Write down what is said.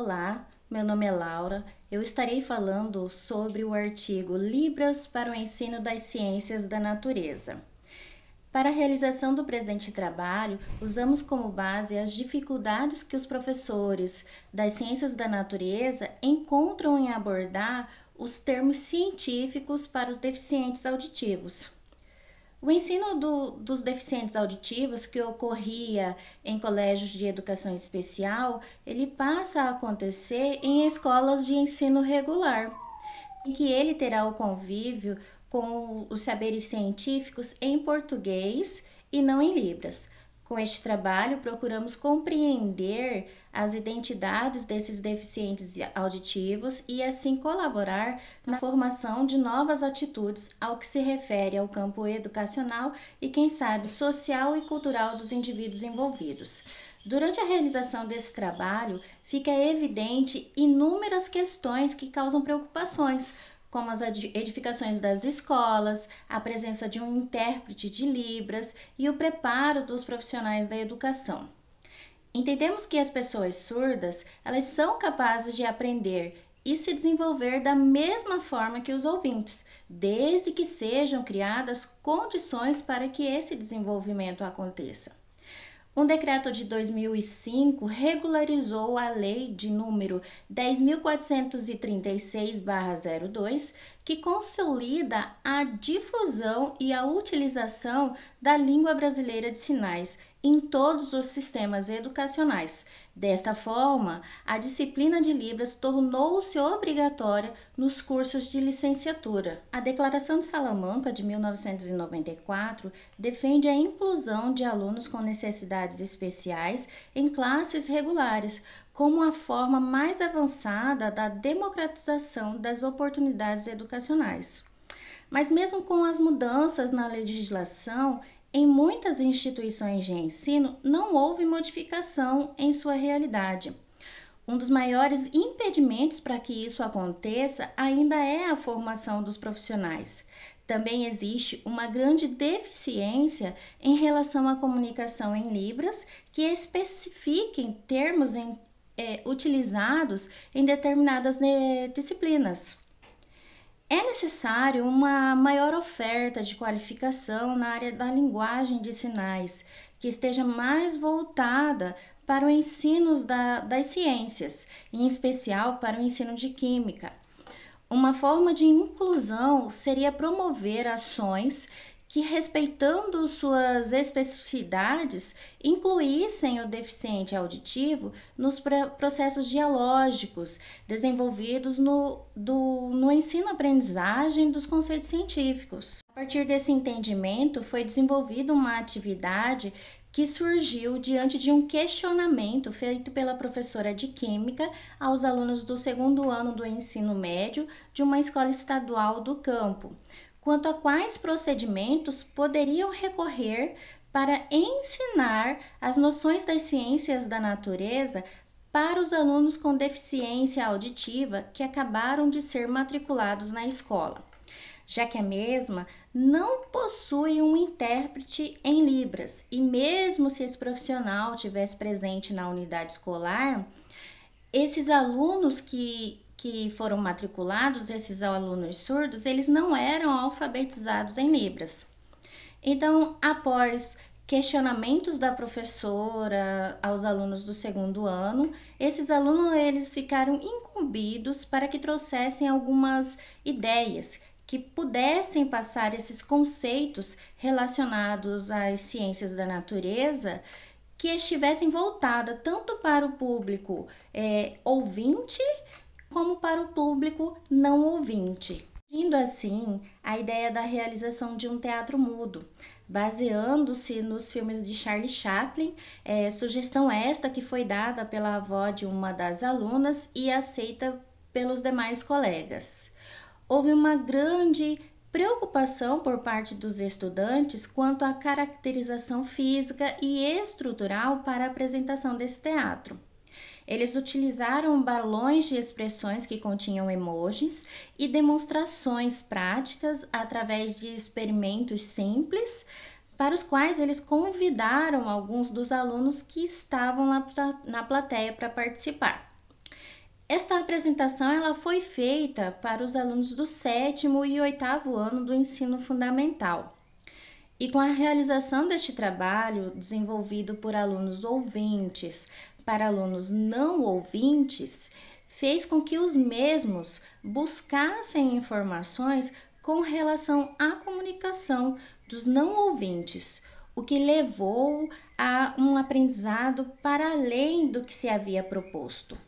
Olá, meu nome é Laura. Eu estarei falando sobre o artigo Libras para o ensino das ciências da natureza. Para a realização do presente trabalho, usamos como base as dificuldades que os professores das ciências da natureza encontram em abordar os termos científicos para os deficientes auditivos. O ensino do, dos deficientes auditivos que ocorria em colégios de educação especial, ele passa a acontecer em escolas de ensino regular, em que ele terá o convívio com os saberes científicos em português e não em libras. Com este trabalho, procuramos compreender as identidades desses deficientes auditivos e, assim, colaborar na formação de novas atitudes ao que se refere ao campo educacional e, quem sabe, social e cultural dos indivíduos envolvidos. Durante a realização desse trabalho, fica evidente inúmeras questões que causam preocupações, como as edificações das escolas, a presença de um intérprete de Libras e o preparo dos profissionais da educação. Entendemos que as pessoas surdas, elas são capazes de aprender e se desenvolver da mesma forma que os ouvintes, desde que sejam criadas condições para que esse desenvolvimento aconteça. Um decreto de 2005 regularizou a lei de número 10436/02, que consolida a difusão e a utilização da língua brasileira de sinais em todos os sistemas educacionais. Desta forma, a disciplina de Libras tornou-se obrigatória nos cursos de licenciatura. A Declaração de Salamanca de 1994 defende a inclusão de alunos com necessidades especiais em classes regulares, como a forma mais avançada da democratização das oportunidades educacionais. Mas, mesmo com as mudanças na legislação, em muitas instituições de ensino, não houve modificação em sua realidade. Um dos maiores impedimentos para que isso aconteça ainda é a formação dos profissionais. Também existe uma grande deficiência em relação à comunicação em Libras que especifiquem termos em, eh, utilizados em determinadas né, disciplinas. É necessário uma maior oferta de qualificação na área da linguagem de sinais, que esteja mais voltada para o ensino da, das ciências, em especial para o ensino de química. Uma forma de inclusão seria promover ações que, respeitando suas especificidades, incluíssem o deficiente auditivo nos processos dialógicos desenvolvidos no, do, no ensino-aprendizagem dos conceitos científicos. A partir desse entendimento, foi desenvolvida uma atividade que surgiu diante de um questionamento feito pela professora de Química aos alunos do segundo ano do ensino médio de uma escola estadual do campo quanto a quais procedimentos poderiam recorrer para ensinar as noções das ciências da natureza para os alunos com deficiência auditiva que acabaram de ser matriculados na escola, já que a mesma não possui um intérprete em Libras e, mesmo se esse profissional tivesse presente na unidade escolar, esses alunos que que foram matriculados, esses alunos surdos, eles não eram alfabetizados em Libras. Então, após questionamentos da professora aos alunos do segundo ano, esses alunos eles ficaram incumbidos para que trouxessem algumas ideias que pudessem passar esses conceitos relacionados às ciências da natureza que estivessem voltada tanto para o público é, ouvinte como para o público não ouvinte. Indo assim, a ideia da realização de um teatro mudo, baseando-se nos filmes de Charlie Chaplin, é, sugestão esta que foi dada pela avó de uma das alunas e aceita pelos demais colegas. Houve uma grande preocupação por parte dos estudantes quanto à caracterização física e estrutural para a apresentação desse teatro. Eles utilizaram balões de expressões que continham emojis e demonstrações práticas através de experimentos simples, para os quais eles convidaram alguns dos alunos que estavam lá na plateia para participar. Esta apresentação ela foi feita para os alunos do sétimo e oitavo ano do ensino fundamental. E com a realização deste trabalho, desenvolvido por alunos ouvintes para alunos não ouvintes, fez com que os mesmos buscassem informações com relação à comunicação dos não ouvintes, o que levou a um aprendizado para além do que se havia proposto.